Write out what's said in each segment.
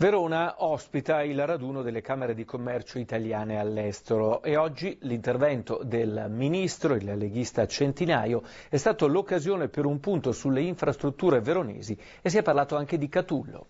Verona ospita il raduno delle Camere di Commercio italiane all'estero e oggi l'intervento del ministro, il leghista Centinaio, è stato l'occasione per un punto sulle infrastrutture veronesi e si è parlato anche di Catullo.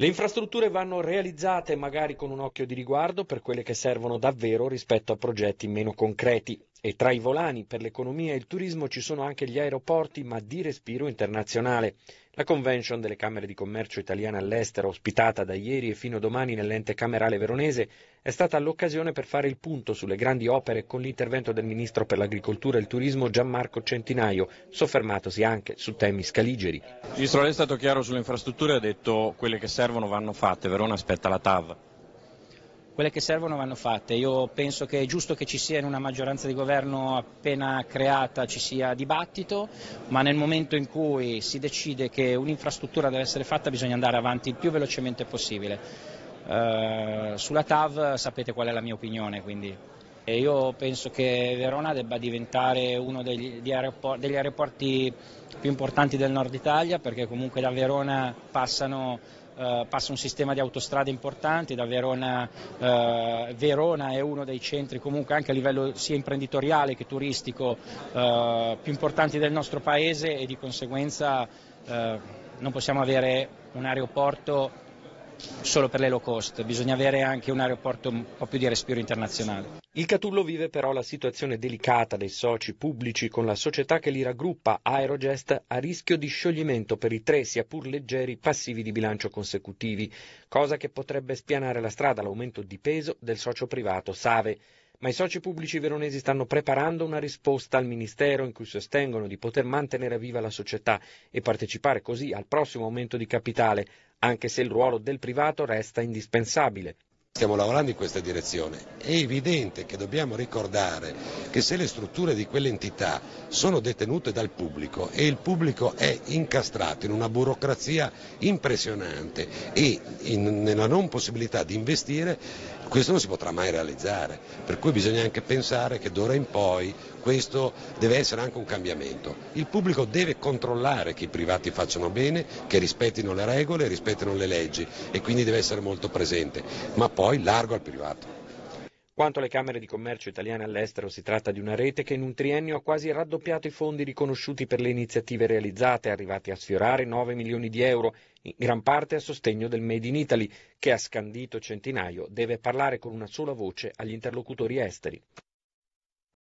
Le infrastrutture vanno realizzate magari con un occhio di riguardo per quelle che servono davvero rispetto a progetti meno concreti. E tra i volani per l'economia e il turismo ci sono anche gli aeroporti, ma di respiro internazionale. La convention delle Camere di Commercio italiane all'estero, ospitata da ieri e fino a domani nell'ente camerale veronese, è stata l'occasione per fare il punto sulle grandi opere con l'intervento del Ministro per l'Agricoltura e il Turismo Gianmarco Centinaio, soffermatosi anche su temi scaligeri. Il Ministro è stato chiaro sulle infrastrutture, ha detto quelle che servono servono vanno fatte, Verona aspetta la TAV. Quelle che servono vanno fatte, io penso che è giusto che ci sia in una maggioranza di governo appena creata ci sia dibattito, ma nel momento in cui si decide che un'infrastruttura deve essere fatta bisogna andare avanti il più velocemente possibile. Eh, sulla TAV sapete qual è la mia opinione, quindi io penso che Verona debba diventare uno degli, degli, aeroporti più importanti del nord Italia perché comunque da Verona passano eh, passa un sistema di autostrade importanti, da Verona, eh, Verona è uno dei centri comunque anche a livello sia imprenditoriale che turistico eh, più importanti del nostro paese e di conseguenza eh, non possiamo avere un aeroporto solo per le low cost, bisogna avere anche un aeroporto un po' più di respiro internazionale. Il Catullo vive però la situazione delicata dei soci pubblici con la società che li raggruppa Aerogest a rischio di scioglimento per i tre sia pur leggeri passivi di bilancio consecutivi, cosa che potrebbe spianare la strada all'aumento di peso del socio privato Save ma i soci pubblici veronesi stanno preparando una risposta al Ministero in cui sostengono di poter mantenere viva la società e partecipare così al prossimo aumento di capitale, anche se il ruolo del privato resta indispensabile. Stiamo lavorando in questa direzione. È evidente che dobbiamo ricordare che se le strutture di quell'entità sono detenute dal pubblico e il pubblico è incastrato in una burocrazia impressionante e in, nella non possibilità di investire, questo non si potrà mai realizzare. Per cui bisogna anche pensare che d'ora in poi questo deve essere anche un cambiamento. Il pubblico deve controllare che i privati facciano bene, che rispettino le regole, rispettino le leggi e quindi deve essere molto presente. Ma poi largo al privato. Quanto alle Camere di Commercio italiane all'estero, si tratta di una rete che in un triennio ha quasi raddoppiato i fondi riconosciuti per le iniziative realizzate, arrivati a sfiorare 9 milioni di euro, in gran parte a sostegno del Made in Italy, che a scandito centinaio deve parlare con una sola voce agli interlocutori esteri.